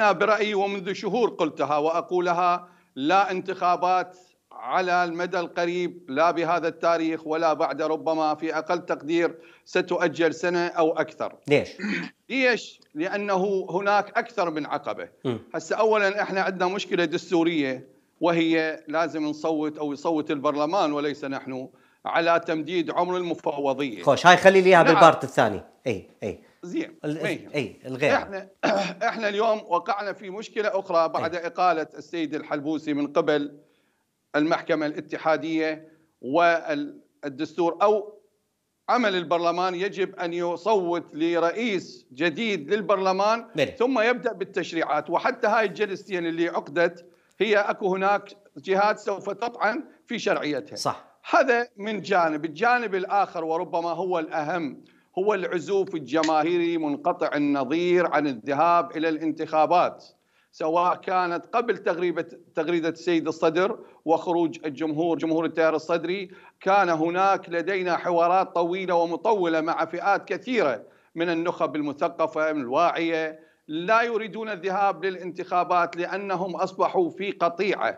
أنا برأيي ومنذ شهور قلتها وأقولها لا انتخابات على المدى القريب لا بهذا التاريخ ولا بعد ربما في أقل تقدير ستؤجل سنة أو أكثر ليش؟ ليش؟ لأنه هناك أكثر من عقبة هسه أولا إحنا عندنا مشكلة دستورية وهي لازم نصوت أو يصوت البرلمان وليس نحن على تمديد عمر المفوضية خوش هاي خلي لي إياها نعم. بالبارت الثاني أي أي زين اي الغير احنا احنا اليوم وقعنا في مشكله اخرى بعد أي. اقاله السيد الحلبوسي من قبل المحكمه الاتحاديه والدستور او عمل البرلمان يجب ان يصوت لرئيس جديد للبرلمان ملي. ثم يبدا بالتشريعات وحتى هاي الجلستين اللي عقدت هي اكو هناك جهات سوف تطعن في شرعيتها صح هذا من جانب الجانب الاخر وربما هو الاهم هو العزوف الجماهيري منقطع النظير عن الذهاب الى الانتخابات سواء كانت قبل تغريبة تغريدة السيد الصدر وخروج الجمهور جمهور التيار الصدري كان هناك لدينا حوارات طويلة ومطولة مع فئات كثيرة من النخب المثقفة من الواعية لا يريدون الذهاب للانتخابات لأنهم أصبحوا في قطيعة